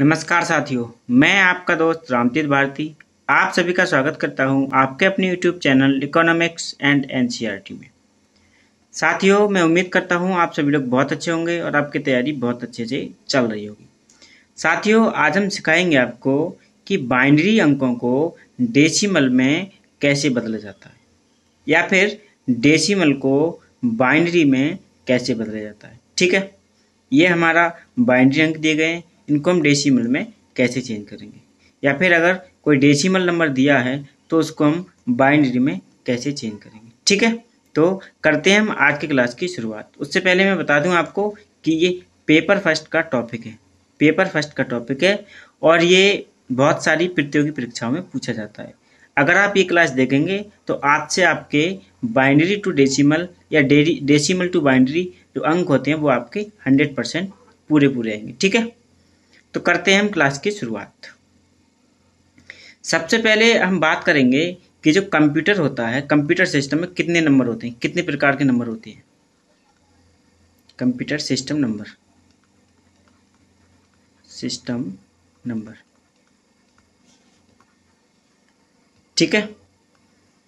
नमस्कार साथियों मैं आपका दोस्त रामतीत भारती आप सभी का स्वागत करता हूं आपके अपने यूट्यूब चैनल इकोनॉमिक्स एंड एन में साथियों मैं उम्मीद करता हूं आप सभी लोग बहुत अच्छे होंगे और आपकी तैयारी बहुत अच्छे से चल रही होगी साथियों आज हम सिखाएंगे आपको कि बाइनरी अंकों को डेसिमल में कैसे बदला जाता है या फिर डेसिमल को बाइनरी में कैसे बदला जाता है ठीक है ये हमारा बाइंड्री अंक दिए गए हैं इनको हम डेसिमल में कैसे चेंज करेंगे या फिर अगर कोई डेसिमल नंबर दिया है तो उसको हम बाइनरी में कैसे चेंज करेंगे ठीक है तो करते हैं हम आज की क्लास की शुरुआत उससे पहले मैं बता दूं आपको कि ये पेपर फर्स्ट का टॉपिक है पेपर फर्स्ट का टॉपिक है और ये बहुत सारी प्रतियोगी परीक्षाओं में पूछा जाता है अगर आप ये क्लास देखेंगे तो आज से आपके बाइनरी टू डेसीमल या डेसीमल टू बाइनरी जो अंक होते हैं वो आपके हंड्रेड परसेंट पूरे पूरे आएंगे ठीक है तो करते हैं हम क्लास की शुरुआत सबसे पहले हम बात करेंगे कि जो कंप्यूटर होता है कंप्यूटर सिस्टम में कितने नंबर होते हैं कितने प्रकार के नंबर होते हैं computer system number system number ठीक है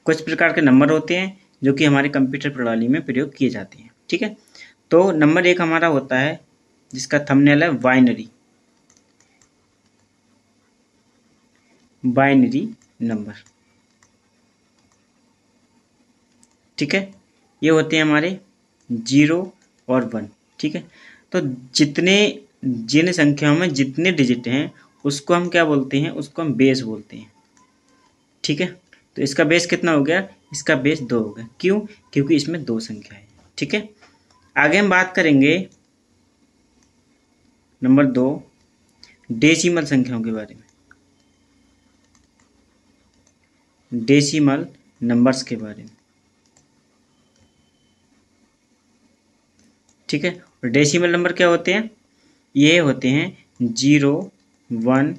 कुछ प्रकार के नंबर होते हैं जो कि हमारे कंप्यूटर प्रणाली में प्रयोग किए जाते हैं ठीक है तो नंबर एक हमारा होता है जिसका थंबनेल है वाइनरी बाइनरी नंबर ठीक है ये होते हैं हमारे जीरो और वन ठीक है तो जितने जिन संख्याओं में जितने डिजिट हैं उसको हम क्या बोलते हैं उसको हम बेस बोलते हैं ठीक है तो इसका बेस कितना हो गया इसका बेस दो हो गया क्यों क्योंकि इसमें दो संख्या है ठीक है आगे हम बात करेंगे नंबर दो डेसिमल संख्याओं के बारे में डेसिमल नंबर्स के बारे में ठीक है और डेसिमल नंबर क्या होते हैं ये होते हैं zero one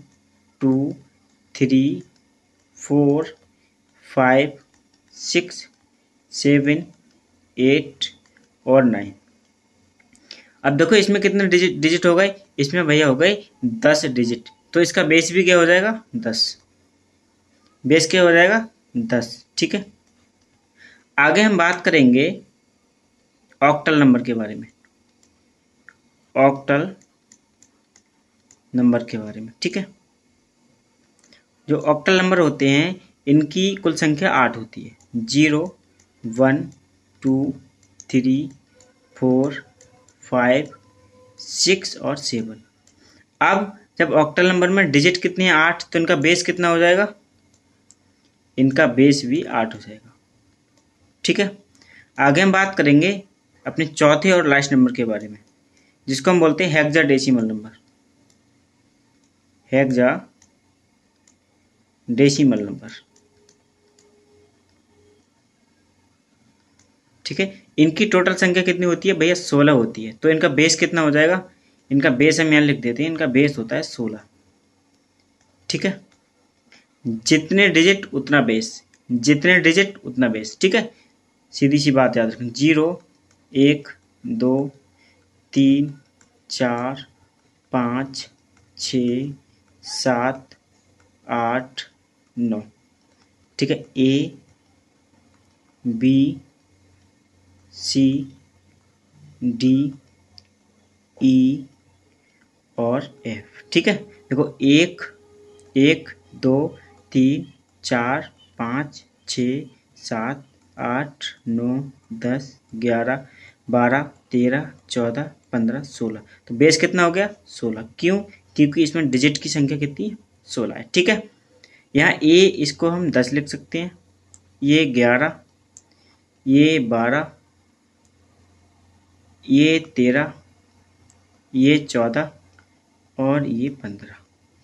two three four five six seven eight और नाइन अब देखो इसमें कितने डिजिट डिजिट हो गए इसमें भैया हो गए दस डिजिट तो इसका बेस भी क्या हो जाएगा दस बेस के हो जाएगा दस ठीक है आगे हम बात करेंगे ऑक्टल नंबर के बारे में ऑक्टल नंबर के बारे में ठीक है जो ऑक्टल नंबर होते हैं इनकी कुल संख्या आठ होती है zero one two three four five six और सेवन अब जब ऑक्टल नंबर में डिजिट कितने हैं आठ तो इनका बेस कितना हो जाएगा इनका बेस भी आठ हो जाएगा ठीक है आगे हम बात करेंगे अपने चौथे और लास्ट नंबर के बारे में जिसको हम बोलते हैं hexadecimal number hexadecimal number ठीक है इनकी टोटल संख्या कितनी होती है भैया सोलह होती है तो इनका बेस कितना हो जाएगा इनका बेस हम यहाँ लिख देते हैं इनका बेस होता है सोलह ठीक है जितने डिजिट उतना बेस जितने डिजिट उतना बेस ठीक है सीधी सी बात याद रखें जीरो एक दो तीन चार पाँच छ सात आठ नौ ठीक है A B C D E और एफ ठीक है देखो एक एक दो तीन चार पाँच छः सात आठ नौ दस ग्यारह बारह तेरह चौदह पंद्रह सोलह तो बेस कितना हो गया सोलह क्यों क्योंकि इसमें डिजिट की संख्या कितनी है सोलह है ठीक है यहाँ ए इसको हम दस लिख सकते हैं ये ग्यारह ये बारह ये तेरह ये चौदह और ये पंद्रह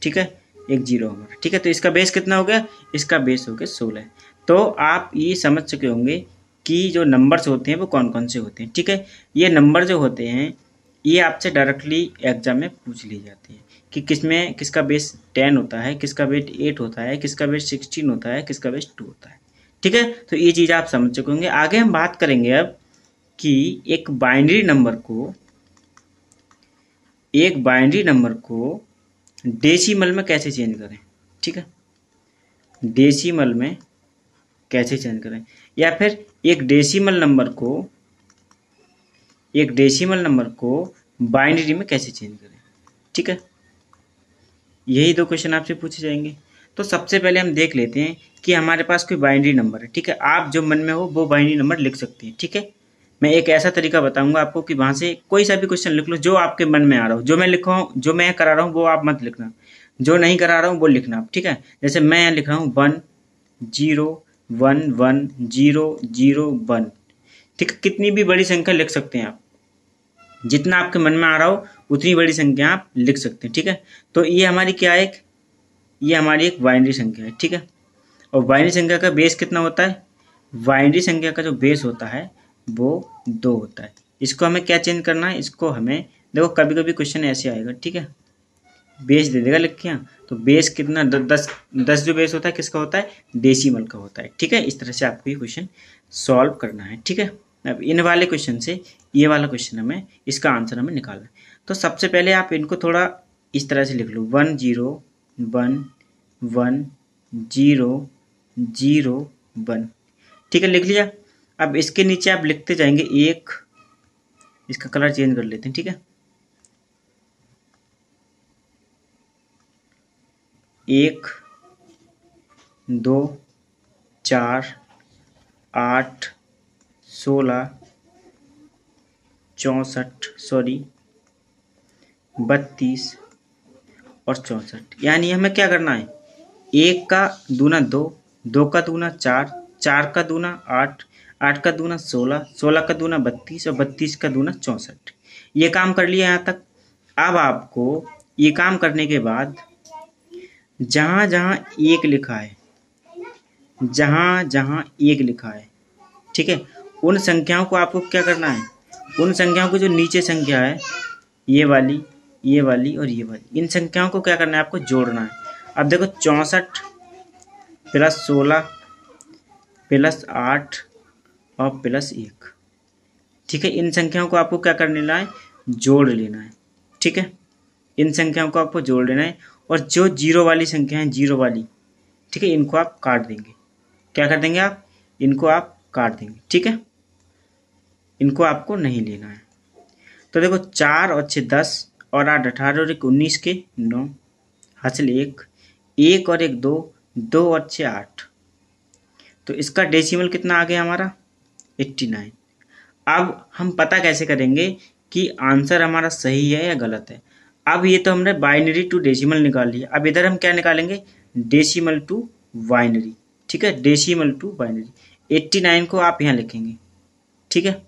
ठीक है एक जीरो होगा ठीक है तो इसका बेस कितना हो गया इसका बेस हो गया सोलह तो आप ये समझ चुके होंगे कि जो नंबर्स होते हैं वो कौन कौन से होते हैं ठीक है ये नंबर जो होते हैं ये आपसे डायरेक्टली एग्जाम में पूछ लिए जाते हैं कि किस में किसका बेस टेन होता है किसका बेस एट होता है किसका बेस सिक्सटीन होता है किसका बेस टू होता है ठीक है तो ये चीज़ आप समझ चुके होंगे आगे हम बात करेंगे अब कि एक बाइनरी नंबर को एक बाइनरी नंबर को मल में कैसे चेंज करें ठीक है डेसीमल में कैसे चेंज करें या फिर एक डेसीमल नंबर को एक डेसीमल नंबर को बाइनरी में कैसे चेंज करें ठीक है यही दो क्वेश्चन आपसे पूछे जाएंगे तो सबसे पहले हम देख लेते हैं कि हमारे पास कोई बाइनरी नंबर है ठीक है आप जो मन में हो वो बाइनरी नंबर लिख सकते हैं ठीक है मैं एक ऐसा तरीका बताऊंगा आपको कि वहां से कोई सा भी क्वेश्चन लिख लो जो आपके मन में आ रहा हो जो मैं लिखा हूँ जो मैं करा रहा हूँ वो आप मत लिखना जो नहीं करा रहा हूँ वो लिखना आप ठीक है जैसे मैं यहाँ लिख रहा हूँ one zero one one zero zero one ठीक है कितनी भी बड़ी संख्या लिख सकते हैं आप जितना आपके मन में आ रहा हो उतनी बड़ी संख्या आप लिख सकते हैं ठीक है तो ये हमारी क्या है एक ये हमारी एक बाइनरी संख्या है ठीक है और बाइनरी संख्या का बेस कितना होता है बाइनरी संख्या का जो बेस होता है वो दो होता है इसको हमें क्या चेंज करना है इसको हमें देखो कभी कभी क्वेश्चन ऐसे आएगा ठीक है बेस दे देगा लिख के यहाँ तो बेस कितना दस दस जो बेस होता है किसका होता है मल का होता है ठीक है इस तरह से आपको ये क्वेश्चन सॉल्व करना है ठीक है अब इन वाले क्वेश्चन से ये वाला क्वेश्चन हमें इसका आंसर हमें निकालना है तो सबसे पहले आप इनको थोड़ा इस तरह से लिख लो one zero one one zero zero one ठीक है लिख लिया अब इसके नीचे आप लिखते जाएंगे एक इसका कलर चेंज कर लेते हैं ठीक है एक दो चार आठ सोलह चौंसठ सॉरी बत्तीस और चौंसठ यानी हमें क्या करना है एक का दूना दो दो का दूना चार चार का दूना आठ आठ का दूना सोलह सोलह का दूना बत्तीस और बत्तीस का दूना चौंसठ ये काम कर लिया यहाँ तक अब आपको ये काम करने के बाद जहाँ जहाँ एक लिखा है जहाँ जहाँ एक लिखा है ठीक है उन संख्याओं को आपको क्या करना है उन संख्याओं को जो नीचे संख्या है ये वाली ये वाली और ये वाली इन संख्याओं को क्या करना है आपको जोड़ना है अब देखो चौंसठ प्लस सोलह प्लस आठ और प्लस एक ठीक है इन संख्याओं को आपको क्या कर लेना है जोड़ लेना है ठीक है इन संख्याओं को आपको जोड़ लेना है और जो जीरो वाली संख्या है जीरो वाली ठीक है इनको आप काट देंगे क्या कर देंगे आप इनको आप काट देंगे ठीक है इनको आपको नहीं लेना है तो देखो चार और छः दस और आठ अठारह और एक उन्नीस के नौ हासिल एक एक और एक दो दो और छः आठ तो इसका डेसिमल कितना आ गया हमारा एट्टी नाइन अब हम पता कैसे करेंगे कि आंसर हमारा सही है या गलत है अब ये तो हमने बाइनरी टू डेसिमल निकाल लिया अब इधर हम क्या निकालेंगे डेसिमल टू बाइनरी ठीक है decimal to binary eighty nine को आप यहाँ लिखेंगे ठीक है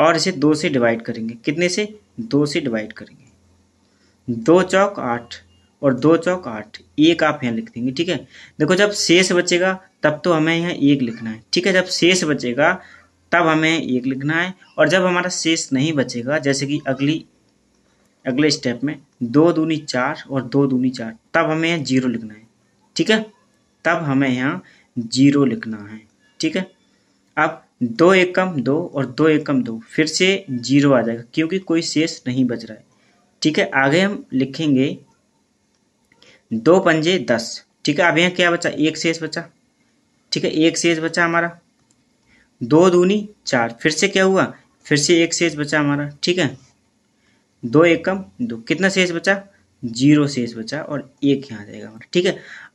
और इसे दो से डिवाइड करेंगे कितने से दो से डिवाइड करेंगे दो चौक आठ और दो चौक आठ एक आप यहाँ लिख देंगे ठीक है देखो जब शेष बचेगा तब तो हमें यहाँ एक लिखना है ठीक है जब शेष बचेगा तब हमें एक लिखना है और जब हमारा शेष नहीं बचेगा जैसे कि अगली अगले स्टेप में दो दूनी चार और दो दूनी चार तब हमें यहाँ जीरो लिखना है ठीक है तब हमें यहाँ जीरो लिखना है ठीक है अब दो एकम दो और दो एकम दो फिर से जीरो आ जाएगा क्योंकि कोई शेष नहीं बच रहा है ठीक है आगे हम लिखेंगे दो पंजे दस ठीक है अब यहाँ क्या बचा एक शेष बचा ठीक है एक सेज बचा हमारा दो दूनी चार फिर से क्या हुआ फिर से एक सेज बचा हमारा ठीक है दो एकम दो कितना शेष बचा जीरो शेष बचा और एक यहाँ जाएगा हमारा ठीक है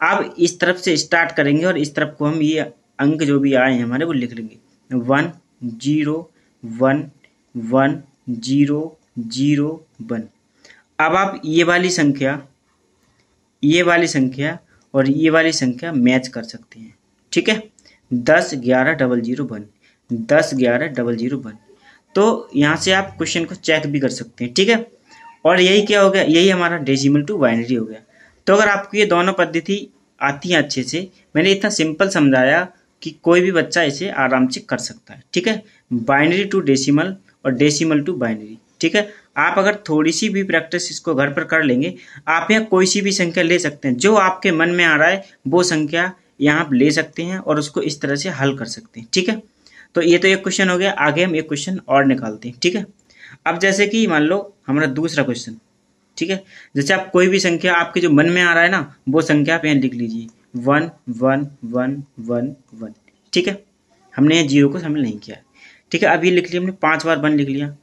अब इस तरफ से स्टार्ट करेंगे और इस तरफ को हम ये अंक जो भी आए हैं हमारे वो लिख लेंगे one zero one one zero zero one अब आप ये वाली संख्या ये वाली संख्या और ये वाली संख्या मैच कर सकते हैं ठीक है दस ग्यारह डबल जीरो वन दस ग्यारह डबल जीरो वन तो यहाँ से आप क्वेश्चन को चेक भी कर सकते हैं ठीक है और यही क्या हो गया यही हमारा डेसिमल टू बाइनरी हो गया तो अगर आपको ये दोनों पद्धति आती है अच्छे से मैंने इतना सिंपल समझाया कि कोई भी बच्चा इसे आराम से कर सकता है ठीक है बाइनरी टू डेसिमल और डेसिमल टू बाइनरी ठीक है आप अगर थोड़ी सी भी प्रैक्टिस इसको घर पर कर लेंगे आप यहाँ कोई सी भी संख्या ले सकते हैं जो आपके मन में आ रहा है वो संख्या यहाँ आप ले सकते हैं और उसको इस तरह से हल कर सकते हैं ठीक है तो ये तो एक क्वेश्चन हो गया आगे हम एक क्वेश्चन और निकालते हैं ठीक है अब जैसे कि मान लो हमारा दूसरा क्वेश्चन ठीक है जैसे आप कोई भी संख्या आपके जो मन में आ रहा है ना वो संख्या आप यहाँ लिख लीजिए one one one one one ठीक है हमने जीरो को शामिल नहीं किया ठीक है अभी लिख लिया हमने पांच बार वन लिख लिया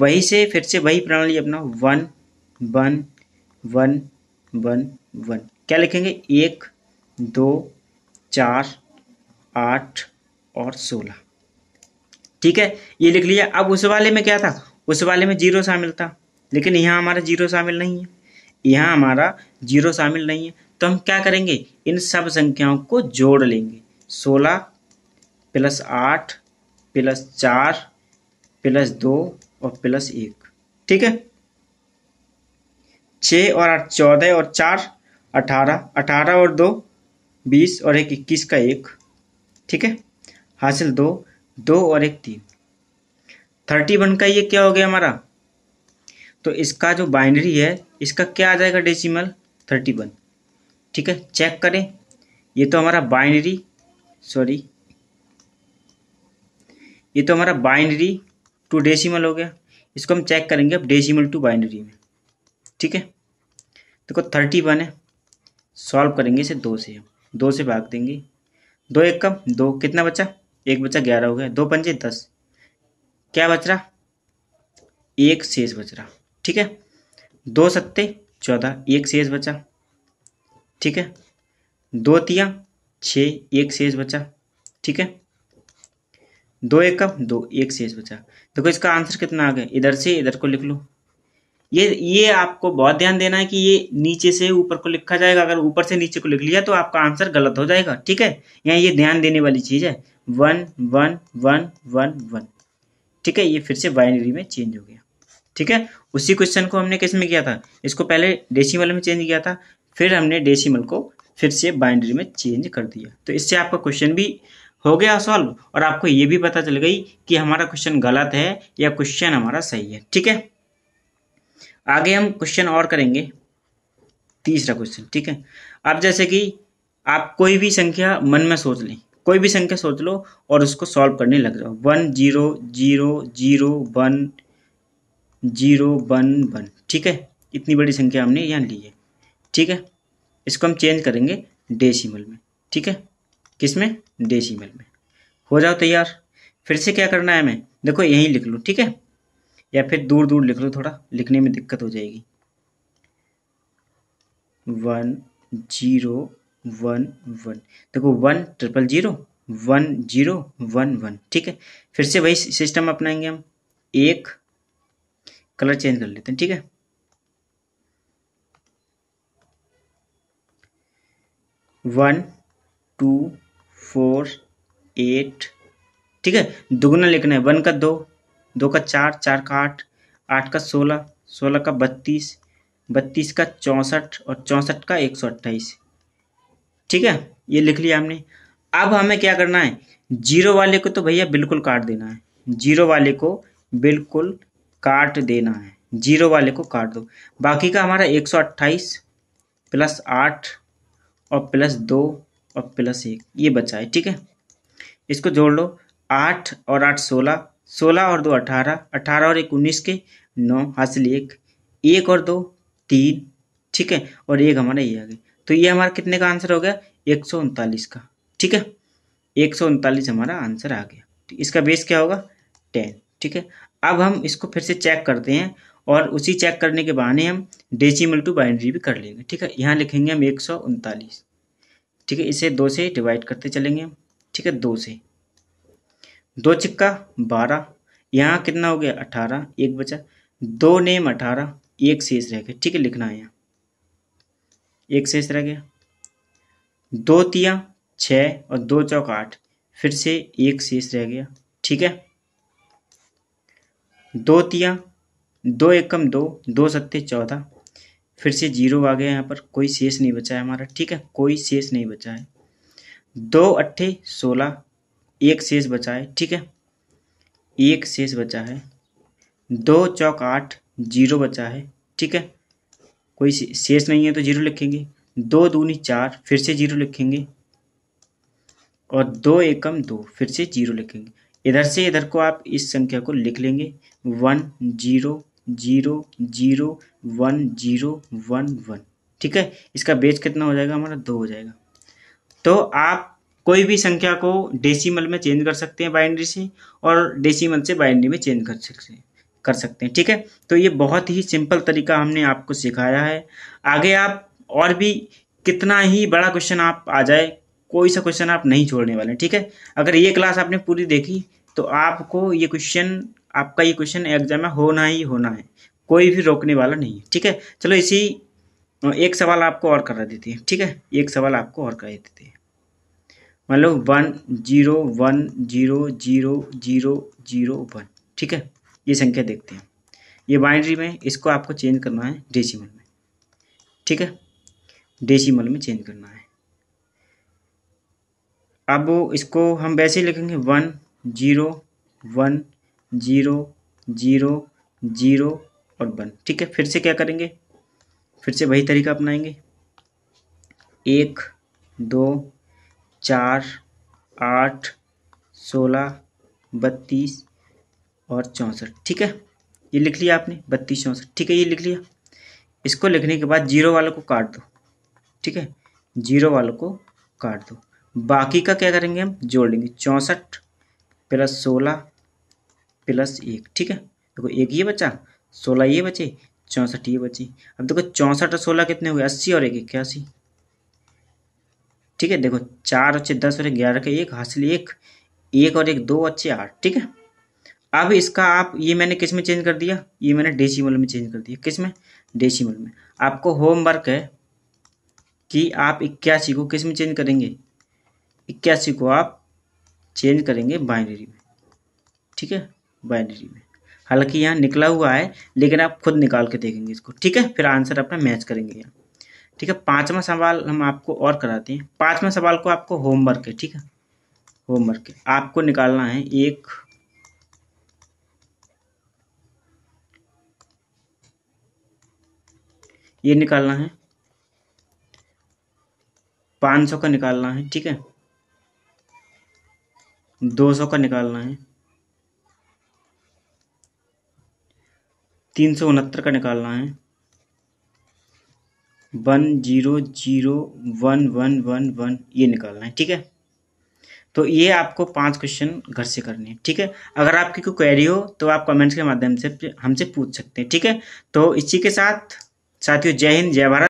वही से फिर से वही प्रणाली अपना one one one one one क्या लिखेंगे एक दो चार आठ और सोलह ठीक है ये लिख लिया अब उस वाले में क्या था उस वाले में जीरो शामिल था लेकिन यहाँ हमारा जीरो शामिल नहीं है यहाँ हमारा जीरो शामिल नहीं है तो हम क्या करेंगे इन सब संख्याओं को जोड़ लेंगे सोलह प्लस आठ प्लस चार प्लस दो और प्लस एक ठीक है छः और आठ चौदह और चार अठारह अठारह और दो बीस और एक इक्कीस का एक ठीक है हासिल दो दो और एक तीन थर्टी वन का ये क्या हो गया हमारा तो इसका जो बाइनरी है इसका क्या आ जाएगा डेसिमल थर्टी वन ठीक है चेक करें ये तो हमारा बाइनरी सॉरी ये तो हमारा बाइनरी टू डेसिमल हो गया इसको हम चेक करेंगे अब डेसिमल टू बाइनरी में ठीक है देखो थर्टी वन है सॉल्व करेंगे इसे दो से हम दो से भाग देंगे दो एक कम दो कितना बचा एक बचा ग्यारह हो गया दो पंजे दस क्या बच रहा एक शेष बच रहा ठीक है दो सत्ते चौदह एक शेष बचा ठीक है दो तिया छः एक शेष बचा ठीक है दो एक कम दो एक शेष बचा देखो इसका आंसर कितना आ गया इधर से इधर को लिख लो ये ये आपको बहुत ध्यान देना है कि ये नीचे से ऊपर को लिखा जाएगा अगर ऊपर से नीचे को लिख लिया तो आपका आंसर गलत हो जाएगा ठीक है यहाँ ये ध्यान देने वाली चीज़ है one one one one one ठीक है ये फिर से बाइनरी में चेंज हो गया ठीक है उसी क्वेश्चन को हमने किस में किया था इसको पहले डेसिमल में चेंज किया था फिर हमने डेसीमल को फिर से बाइनरी में चेंज कर दिया तो इससे आपका क्वेश्चन भी हो गया सॉल्व और आपको ये भी पता चल गई कि हमारा क्वेश्चन गलत है या क्वेश्चन हमारा सही है ठीक है आगे हम क्वेश्चन और करेंगे तीसरा क्वेश्चन ठीक है अब जैसे कि आप कोई भी संख्या मन में सोच लें कोई भी संख्या सोच लो और उसको सॉल्व करने लग जाओ one zero zero zero one zero one one ठीक है इतनी बड़ी संख्या हमने यहाँ ली है ठीक है इसको हम चेंज करेंगे डेसिमल में ठीक है किस में डेसिमल में हो जाओ तैयार फिर से क्या करना है हमें देखो यहीं लिख लो ठीक है या फिर दूर दूर लिख लो थोड़ा लिखने में दिक्कत हो जाएगी वन जीरो वन वन देखो one triple zero one zero one one ठीक है फिर से वही सिस्टम अपनाएंगे हम एक कलर चेंज कर लेते हैं ठीक है वन टू फोर एट ठीक है दुगना लिखना है वन का दो दो का चार चार का आठ आठ का सोलह सोलह का बत्तीस बत्तीस का चौंसठ और चौंसठ का एक सौ अट्ठाईस ठीक है ये लिख लिया हमने अब हमें क्या करना है जीरो वाले को तो भैया बिल्कुल काट देना है जीरो वाले को बिल्कुल काट देना है जीरो वाले को काट दो बाकी का हमारा एक सौ अट्ठाईस प्लस आठ और प्लस दो और प्लस एक ये बचा है ठीक है इसको जोड़ लो आठ और आठ सोलह सोलह और दो अठारह अठारह और एक उन्नीस के नौ हासिल एक एक और दो तीन ठीक है और एक हमारा ये आ गया तो ये हमारा कितने का आंसर हो गया एक सौ उनतालीस का ठीक है एक सौ उनतालीस हमारा आंसर आ गया तो इसका बेस क्या होगा टेन ठीक है अब हम इसको फिर से चेक करते हैं और उसी चेक करने के बहाने हम डेसिमल टू बाइनरी भी कर लेंगे ठीक है यहाँ लिखेंगे हम एक सौ उनतालीस ठीक है इसे दो से डिवाइड करते चलेंगे हम ठीक है दो से दो छिक्का बारह यहाँ कितना हो गया अठारह एक बचा दो नेम अठारह एक शेष रह गया ठीक है लिखना है यहाँ एक शेष रह गया दो तिया छः और दो चौक आठ फिर से एक शेष रह गया ठीक है दो तिया दो एकम दो दो सत्ते चौदह फिर से जीरो आ गया यहाँ पर कोई शेष नहीं बचा है हमारा ठीक है कोई शेष नहीं बचा है दो अट्ठे सोलह एक शेष बचा है ठीक है एक शेष बचा है दो चौक आठ जीरो बचा है ठीक है कोई शेष नहीं है तो जीरो लिखेंगे दो दूनी चार फिर से जीरो लिखेंगे और दो एकम दो फिर से जीरो लिखेंगे इधर से इधर को आप इस संख्या को लिख लेंगे one zero zero zero one zero one one ठीक है इसका बेच कितना हो जाएगा हमारा दो हो जाएगा तो आप कोई भी संख्या को डेसिमल में चेंज कर सकते हैं बाइनरी से और डेसिमल से बाइनरी में चेंज कर सकते हैं कर सकते हैं ठीक है तो ये बहुत ही सिंपल तरीका हमने आपको सिखाया है आगे आप और भी कितना ही बड़ा क्वेश्चन आप आ जाए कोई सा क्वेश्चन आप नहीं छोड़ने वाले ठीक है अगर ये क्लास आपने पूरी देखी तो आपको ये क्वेश्चन आपका ये क्वेश्चन एग्जाम में होना ही होना है कोई भी रोकने वाला नहीं है ठीक है चलो इसी एक सवाल आपको और करा देती है ठीक है एक सवाल आपको और करा देती है मतलब one zero one zero zero zero zero one ठीक है ये संख्या देखते हैं ये बाइनरी में इसको आपको चेंज करना है डेसिमल में ठीक है डेसिमल में चेंज करना है अब इसको हम वैसे लिखेंगे one zero one zero zero zero और वन ठीक है फिर से क्या करेंगे फिर से वही तरीका अपनाएंगे एक दो चार आठ सोलह बत्तीस और चौंसठ ठीक है ये लिख लिया आपने बत्तीस चौंसठ ठीक है ये लिख लिया इसको लिखने के बाद जीरो वालों को काट दो ठीक है जीरो वालों को काट दो बाकी का क्या करेंगे हम जोड़ लेंगे चौंसठ प्लस सोलह प्लस एक ठीक है देखो एक ये बचा सोलह ये बचे चौंसठ ये बचे अब देखो चौंसठ और सोलह कितने हुए अस्सी और एक इक्यासी ठीक है देखो चार अच्छे दस और ग्यारह का एक हासिल एक एक और एक दो अच्छे आठ ठीक है अब इसका आप ये मैंने किस में चेंज कर दिया ये मैंने डेसिमल में चेंज कर दिया किस में डेसिमल में आपको होमवर्क है कि आप इक्यासी को किस में चेंज करेंगे इक्यासी को आप चेंज करेंगे बाइनरी में ठीक है बाइनरी में हालांकि यहाँ निकला हुआ है लेकिन आप खुद निकाल के देखेंगे इसको ठीक है फिर आंसर अपना मैच करेंगे यहाँ ठीक है पांचवा सवाल हम आपको और कराते हैं पांचवा सवाल को आपको होमवर्क है ठीक है होमवर्क है आपको निकालना है एक ये निकालना है पांच सौ का निकालना है ठीक है दो सौ का निकालना है तीन सौ उनहत्तर का निकालना है one zero zero one one one one ये निकालना है ठीक है तो ये आपको पांच क्वेश्चन घर से करने हैं ठीक है अगर आपकी कोई क्वेरी हो तो आप कमेंट्स के माध्यम से हमसे पूछ सकते हैं ठीक है तो इसी के साथ साथियों जय हिंद जय भारत